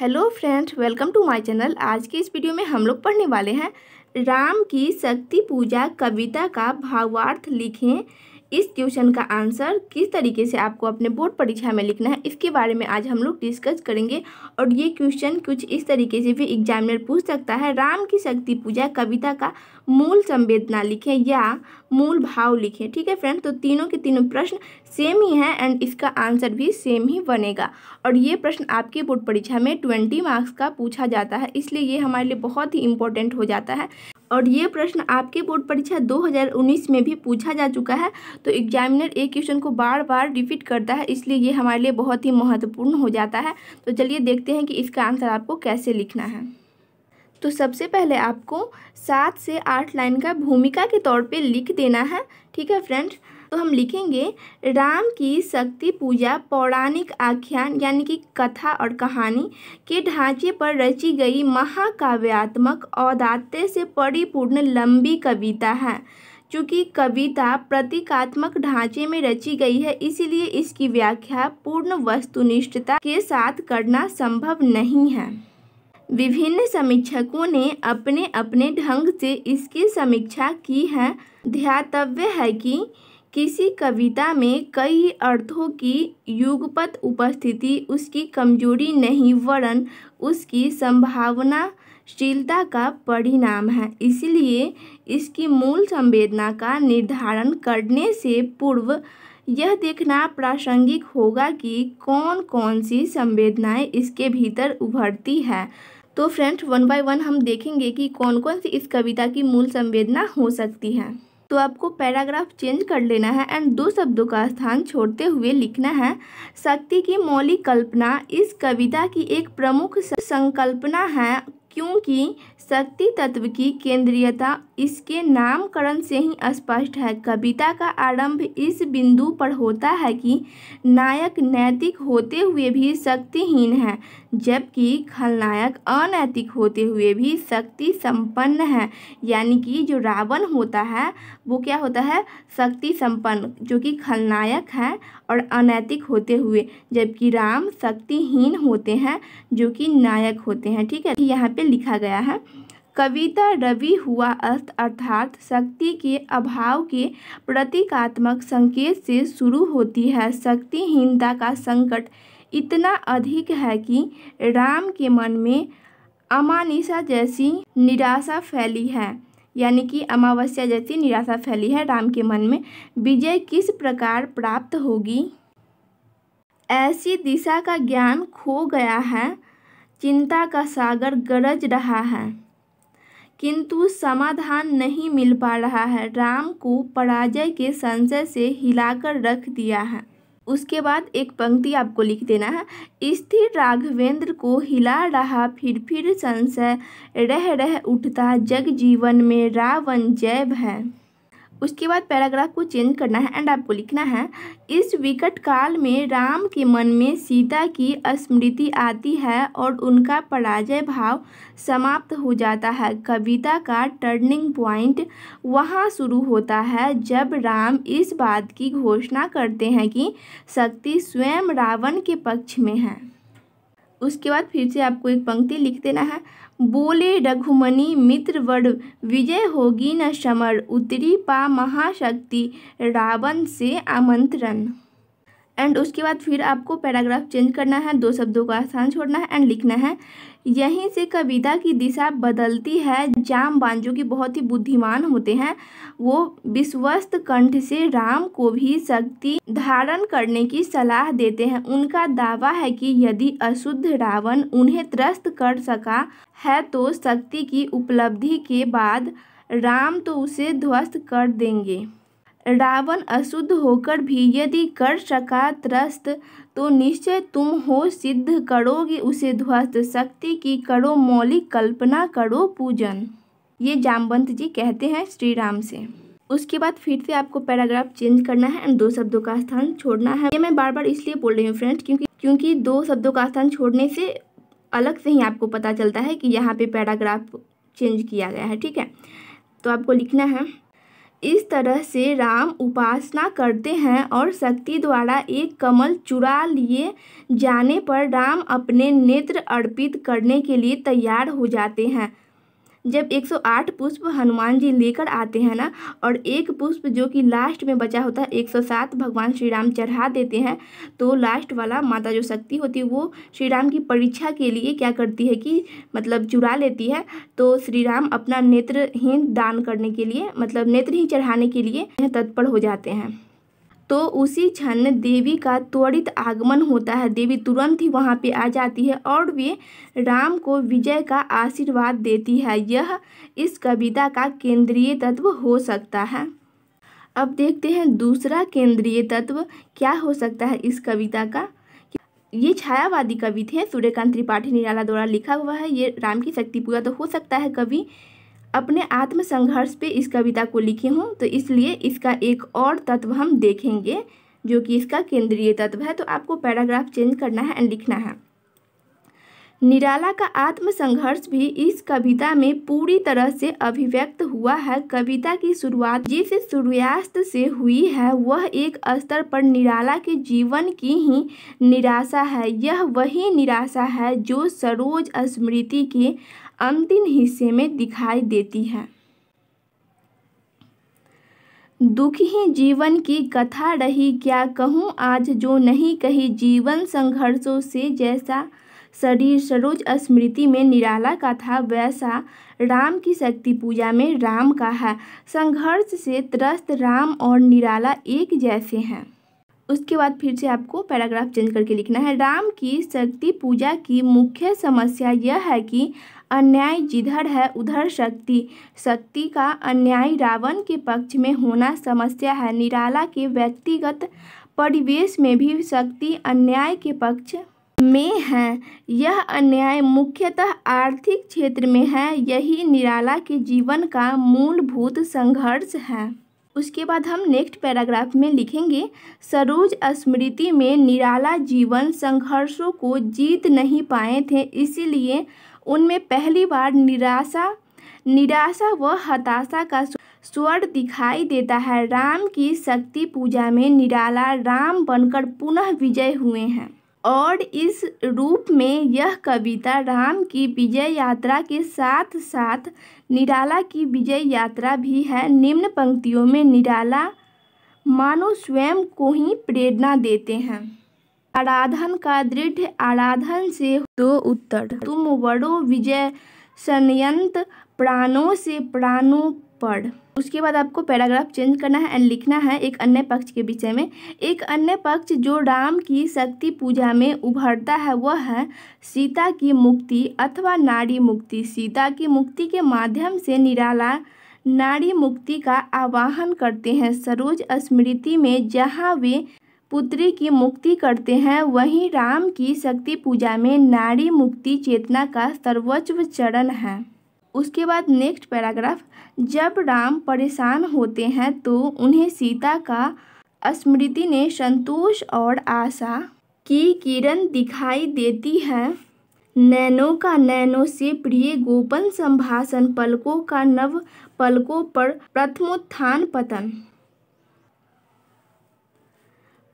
hello friends welcome to my channel आज के इस वीडियो में हम लोग पढ़ने वाले हैं राम की शक्ति पूजा कविता का भावार्थ लिखें इस क्वेश्चन का आंसर किस तरीके से आपको अपने बोर्ड परीक्षा में लिखना है इसके बारे में आज हम लोग डिस्कस करेंगे और ये क्वेश्चन कुछ इस तरीके से भी एग्जामिनर पूछ सकता है राम की शक्ति पूजा कविता का मूल संवेदना लिखें या मूल भाव लिखें ठीक है फ्रेंड तो तीनों के तीनों प्रश्न सेम ही हैं एंड इसका आंसर भी सेम ही बनेगा और ये प्रश्न आपके बोर्ड परीक्षा में ट्वेंटी मार्क्स का पूछा जाता है इसलिए ये हमारे लिए बहुत ही इंपॉर्टेंट हो जाता है और ये प्रश्न आपके बोर्ड परीक्षा 2019 में भी पूछा जा चुका है तो एग्जामिनर एक क्वेश्चन को बार बार रिपीट करता है इसलिए ये हमारे लिए बहुत ही महत्वपूर्ण हो जाता है तो चलिए देखते हैं कि इसका आंसर आपको कैसे लिखना है तो सबसे पहले आपको सात से आठ लाइन का भूमिका के तौर पे लिख देना है ठीक है फ्रेंड्स तो हम लिखेंगे राम की शक्ति पूजा पौराणिक आख्यान यानी कि कथा और कहानी के ढांचे पर रची गई महाकाव्यात्मक औदात्य से परिपूर्ण लंबी कविता है चूँकि कविता प्रतीकात्मक ढांचे में रची गई है इसीलिए इसकी व्याख्या पूर्ण वस्तुनिष्ठता के साथ करना संभव नहीं है विभिन्न समीक्षकों ने अपने अपने ढंग से इसकी समीक्षा की है ध्यातव्य है कि किसी कविता में कई अर्थों की युगपत उपस्थिति उसकी कमजोरी नहीं वरन उसकी संभावनाशीलता का परिणाम है इसलिए इसकी मूल संवेदना का निर्धारण करने से पूर्व यह देखना प्रासंगिक होगा कि कौन कौन सी संवेदनाएं इसके भीतर उभरती है तो फ्रेंड्स वन बाय वन हम देखेंगे कि कौन कौन सी इस कविता की मूल संवेदना हो सकती है तो आपको पैराग्राफ चेंज कर लेना है एंड दो शब्दों का स्थान छोड़ते हुए लिखना है शक्ति की मौलिक कल्पना इस कविता की एक प्रमुख संकल्पना है क्योंकि शक्ति तत्व की केंद्रीयता इसके नामकरण से ही स्पष्ट है कविता का आरंभ इस बिंदु पर होता है कि नायक नैतिक होते हुए भी शक्तिहीन है जबकि खलनायक अनैतिक होते हुए भी शक्ति संपन्न है यानी कि जो रावण होता है वो क्या होता है शक्ति संपन्न जो कि खलनायक है और अनैतिक होते हुए जबकि राम शक्तिहीन होते हैं जो कि नायक होते हैं ठीक है यहाँ पे लिखा गया है कविता रवि हुआ अस्त अर्थात शक्ति के अभाव के प्रतीकात्मक संकेत से शुरू होती है शक्तिहीनता का संकट इतना अधिक है कि राम के मन में अमानिशा जैसी निराशा फैली है यानी कि अमावस्या जैसी निराशा फैली है राम के मन में विजय किस प्रकार प्राप्त होगी ऐसी दिशा का ज्ञान खो गया है चिंता का सागर गरज रहा है किंतु समाधान नहीं मिल पा रहा है राम को पराजय के संशय से हिलाकर रख दिया है उसके बाद एक पंक्ति आपको लिख देना है स्थिर राघवेंद्र को हिला रहा फिर फिर संशय रह रह उठता जग जीवन में रावण जैव है उसके बाद पैराग्राफ को चेंज करना है एंड आपको लिखना है इस विकट काल में राम के मन में सीता की स्मृति आती है और उनका पराजय भाव समाप्त हो जाता है कविता का टर्निंग पॉइंट वहाँ शुरू होता है जब राम इस बात की घोषणा करते हैं कि शक्ति स्वयं रावण के पक्ष में है उसके बाद फिर से आपको एक पंक्ति लिख देना है बोले रघुमणि मित्र वर विजय होगी न समर उतरी पा महाशक्ति रावण से आमंत्रण एंड उसके बाद फिर आपको पैराग्राफ चेंज करना है दो शब्दों का स्थान छोड़ना है एंड लिखना है यहीं से कविता की दिशा बदलती है जाम बांजो की बहुत ही बुद्धिमान होते हैं वो विश्वस्त कंठ से राम को भी शक्ति धारण करने की सलाह देते हैं उनका दावा है कि यदि अशुद्ध रावण उन्हें त्रस्त कर सका है तो शक्ति की उपलब्धि के बाद राम तो उसे ध्वस्त कर देंगे रावण अशुद्ध होकर भी यदि कर सका त्रस्त तो निश्चय तुम हो सिद्ध करोगे उसे ध्वस्त शक्ति की करो मौलिक कल्पना करो पूजन ये जामवंत जी कहते हैं श्री राम से उसके बाद फिर से आपको पैराग्राफ चेंज करना है एंड दो शब्दों का स्थान छोड़ना है ये मैं बार बार इसलिए बोल रही हूँ फ्रेंड्स क्योंकि क्योंकि दो शब्दों का स्थान छोड़ने से अलग से ही आपको पता चलता है कि यहाँ पे पैराग्राफ चेंज किया गया है ठीक है तो आपको लिखना है इस तरह से राम उपासना करते हैं और शक्ति द्वारा एक कमल चुरा लिए जाने पर राम अपने नेत्र अर्पित करने के लिए तैयार हो जाते हैं जब 108 पुष्प हनुमान जी लेकर आते हैं ना और एक पुष्प जो कि लास्ट में बचा होता है 107 भगवान श्री राम चढ़ा देते हैं तो लास्ट वाला माता जो शक्ति होती है वो श्री राम की परीक्षा के लिए क्या करती है कि मतलब चुरा लेती है तो श्री राम अपना नेत्रहीन दान करने के लिए मतलब नेत्रहीन चढ़ाने के लिए तत्पर हो जाते हैं तो उसी क्षण देवी का त्वरित आगमन होता है देवी तुरंत ही वहाँ पे आ जाती है और वे राम को विजय का आशीर्वाद देती है यह इस कविता का केंद्रीय तत्व हो सकता है अब देखते हैं दूसरा केंद्रीय तत्व क्या हो सकता है इस कविता का ये छायावादी कवि थे सूर्यकांत त्रिपाठी निराला द्वारा लिखा हुआ है ये राम की शक्ति पूजा तो हो सकता है कवि अपने आत्म संघर्ष पे इस कविता को लिखी हूँ तो इसलिए इसका एक और तत्व हम देखेंगे जो कि इसका केंद्रीय तत्व है तो आपको पैराग्राफ चेंज करना है एंड लिखना है निराला का आत्म संघर्ष भी इस कविता में पूरी तरह से अभिव्यक्त हुआ है कविता की शुरुआत जिस सूर्यास्त से हुई है वह एक स्तर पर निराला के जीवन की ही निराशा है यह वही निराशा है जो सरोज स्मृति के अंतिम हिस्से में दिखाई देती है दुख ही जीवन की कथा रही क्या कहूँ आज जो नहीं कही जीवन संघर्षों से जैसा शरीर सरोज स्मृति में निराला का था वैसा राम की शक्ति पूजा में राम का है संघर्ष से त्रस्त राम और निराला एक जैसे हैं उसके बाद फिर से आपको पैराग्राफ चेंज करके लिखना है राम की शक्ति पूजा की मुख्य समस्या यह है कि अन्याय जिधर है उधर शक्ति शक्ति का अन्याय रावण के पक्ष में होना समस्या है निराला के व्यक्तिगत परिवेश में भी शक्ति अन्याय के पक्ष में है यह अन्याय मुख्यतः आर्थिक क्षेत्र में है यही निराला के जीवन का मूलभूत संघर्ष है उसके बाद हम नेक्स्ट पैराग्राफ में लिखेंगे सरोज स्मृति में निराला जीवन संघर्षों को जीत नहीं पाए थे इसीलिए उनमें पहली बार निराशा निराशा व हताशा का स्वर दिखाई देता है राम की शक्ति पूजा में निराला राम बनकर पुनः विजय हुए हैं और इस रूप में यह कविता राम की विजय यात्रा के साथ साथ निराला की विजय यात्रा भी है निम्न पंक्तियों में निराला मानो स्वयं को ही प्रेरणा देते हैं आराधन का दृढ़ आराधन से दो उत्तर तुम वड़ो विजय संयंत प्राणों से प्राणों पढ़ उसके बाद आपको पैराग्राफ चेंज करना है एंड लिखना है एक अन्य पक्ष के विषय में एक अन्य पक्ष जो राम की शक्ति पूजा में उभरता है वह है सीता की मुक्ति अथवा नारी मुक्ति सीता की मुक्ति के माध्यम से निराला नारी मुक्ति का आवाहन करते हैं सरोज स्मृति में जहाँ वे पुत्री की मुक्ति करते हैं वहीं राम की शक्ति पूजा में नारी मुक्ति चेतना का सर्वोच्च चरण है उसके बाद नेक्स्ट पैराग्राफ जब राम परेशान होते हैं तो उन्हें सीता का स्मृति ने संतोष और आशा की किरण दिखाई देती है नैनों का नैनों से प्रिय गोपन संभाषण पलकों का नव पलकों पर प्रथमोत्थान पतन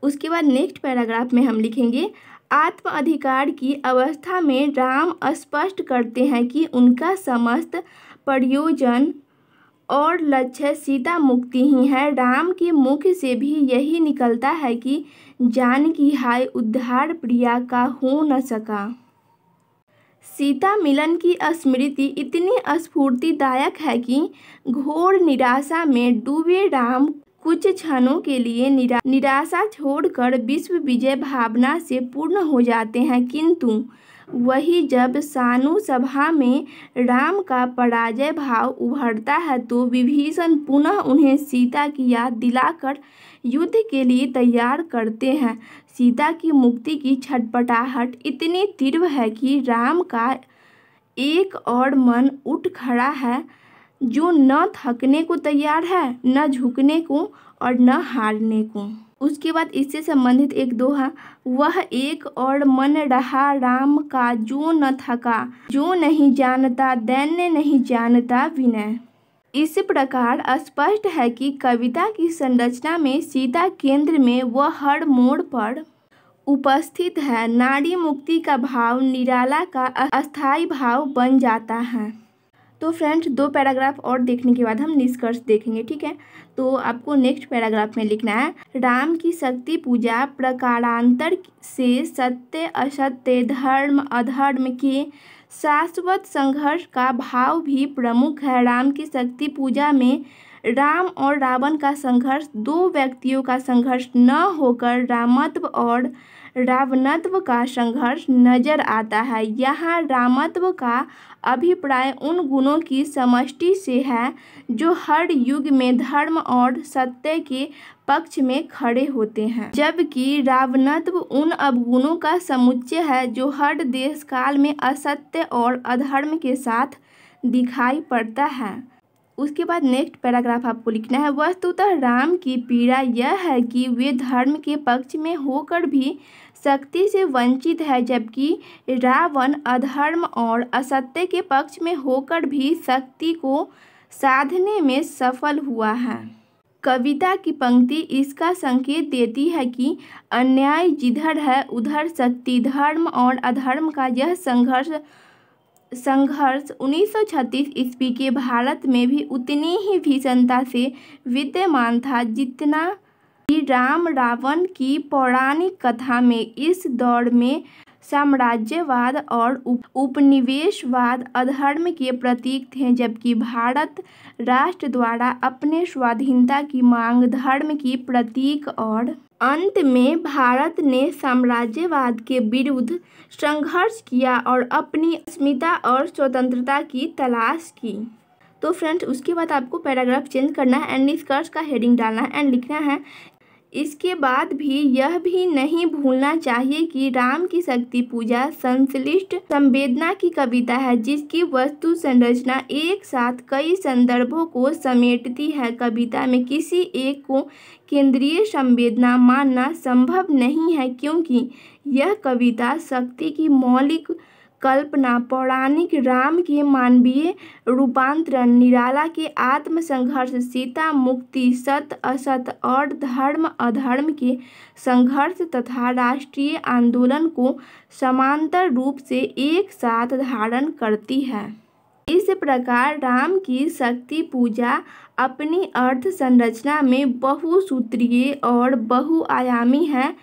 उसके बाद नेक्स्ट पैराग्राफ में हम लिखेंगे आत्म अधिकार की अवस्था में राम स्पष्ट करते हैं कि उनका समस्त प्रयोजन और लक्ष्य सीता मुक्ति ही है राम के मुख से भी यही निकलता है कि जानकी हाय उद्धार प्रिया का हो न सका सीता मिलन की स्मृति इतनी स्फूर्तिदायक है कि घोर निराशा में डूबे राम कुछ क्षणों के लिए निरा, निराशा छोड़कर विश्व विजय भावना से पूर्ण हो जाते हैं किंतु वही जब सानु सभा में राम का पराजय भाव उभरता है तो विभीषण पुनः उन्हें सीता की याद दिलाकर युद्ध के लिए तैयार करते हैं सीता की मुक्ति की छटपटाहट इतनी तीव्र है कि राम का एक और मन उठ खड़ा है जो न थकने को तैयार है न झुकने को और न हारने को उसके बाद इससे संबंधित एक दोहा वह एक और मन रहा राम का जो न थका जो नहीं जानता दैन्य नहीं जानता विनय इस प्रकार स्पष्ट है कि कविता की संरचना में सीता केंद्र में वह हर मोड़ पर उपस्थित है नारी मुक्ति का भाव निराला का अस्थाई भाव बन जाता है तो फ्रेंड्स दो पैराग्राफ और देखने के बाद हम निष्कर्ष देखेंगे ठीक है तो आपको नेक्स्ट पैराग्राफ में लिखना है राम की शक्ति पूजा प्रकारांतर से सत्य असत्य धर्म अधर्म के शाश्वत संघर्ष का भाव भी प्रमुख है राम की शक्ति पूजा में राम और रावण का संघर्ष दो व्यक्तियों का संघर्ष न होकर रामत्व और रावणत्व का संघर्ष नजर आता है यहाँ रामत्व का अभिप्राय उन गुणों की समष्टि से है जो हर युग में धर्म और सत्य के पक्ष में खड़े होते हैं जबकि रावणत्व उन अवगुणों का समुच्चय है जो हर देश काल में असत्य और अधर्म के साथ दिखाई पड़ता है उसके बाद नेक्स्ट पैराग्राफ आपको लिखना है वस्तुतः राम की पीड़ा यह है कि वे धर्म के पक्ष में होकर भी शक्ति से वंचित है जबकि रावण अधर्म और असत्य के पक्ष में होकर भी शक्ति को साधने में सफल हुआ है कविता की पंक्ति इसका संकेत देती है कि अन्याय जिधर है उधर शक्ति धर्म और अधर्म का यह संघर्ष संघर्ष 1936 ईस्वी के भारत में भी उतनी ही भीषणता से विद्यमान था जितना कि राम रावण की पौराणिक कथा में इस दौर में साम्राज्यवाद और उपनिवेशवाद अधर्म के प्रतीक थे जबकि भारत राष्ट्र द्वारा अपने स्वाधीनता की मांग धर्म की प्रतीक और अंत में भारत ने साम्राज्यवाद के विरुद्ध संघर्ष किया और अपनी अस्मिता और स्वतंत्रता की तलाश की तो फ्रेंड्स उसके बाद आपको पैराग्राफ चेंज करना है एंड निष्कर्ष का हेडिंग डालना है एंड लिखना है इसके बाद भी यह भी नहीं भूलना चाहिए कि राम की शक्ति पूजा संश्लिष्ट संवेदना की कविता है जिसकी वस्तु संरचना एक साथ कई संदर्भों को समेटती है कविता में किसी एक को केंद्रीय संवेदना मानना संभव नहीं है क्योंकि यह कविता शक्ति की मौलिक कल्पना पौराणिक राम के मानवीय रूपांतरण निराला के आत्म संघर्ष सीता मुक्ति सत असत और धर्म अधर्म के संघर्ष तथा राष्ट्रीय आंदोलन को समांतर रूप से एक साथ धारण करती है इस प्रकार राम की शक्ति पूजा अपनी अर्थ संरचना में बहुसूत्रीय और बहुआयामी है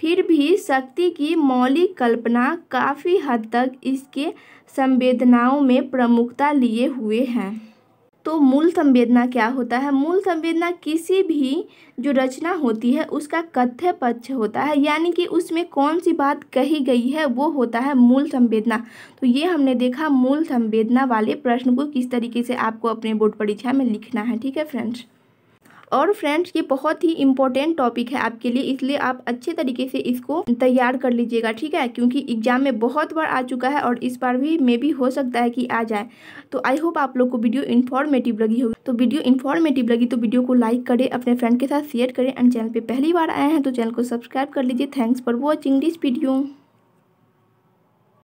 फिर भी शक्ति की मौलिक कल्पना काफ़ी हद तक इसके संवेदनाओं में प्रमुखता लिए हुए हैं तो मूल संवेदना क्या होता है मूल संवेदना किसी भी जो रचना होती है उसका कथ्य पक्ष होता है यानी कि उसमें कौन सी बात कही गई है वो होता है मूल संवेदना तो ये हमने देखा मूल संवेदना वाले प्रश्न को किस तरीके से आपको अपने बोर्ड परीक्षा में लिखना है ठीक है फ्रेंड्स और फ्रेंड्स ये बहुत ही इंपॉर्टेंट टॉपिक है आपके लिए इसलिए आप अच्छे तरीके से इसको तैयार कर लीजिएगा ठीक है क्योंकि एग्जाम में बहुत बार आ चुका है और इस बार भी मे भी हो सकता है कि आ जाए तो आई होप आप लोग को वीडियो इन्फॉर्मेटिव लगी होगी तो वीडियो इन्फॉर्मेटिव लगी तो वीडियो को लाइक करें अपने फ्रेंड के साथ शेयर करें एंड चैनल पर पहली बार आए हैं तो चैनल को सब्सक्राइब कर लीजिए thanks for watching this video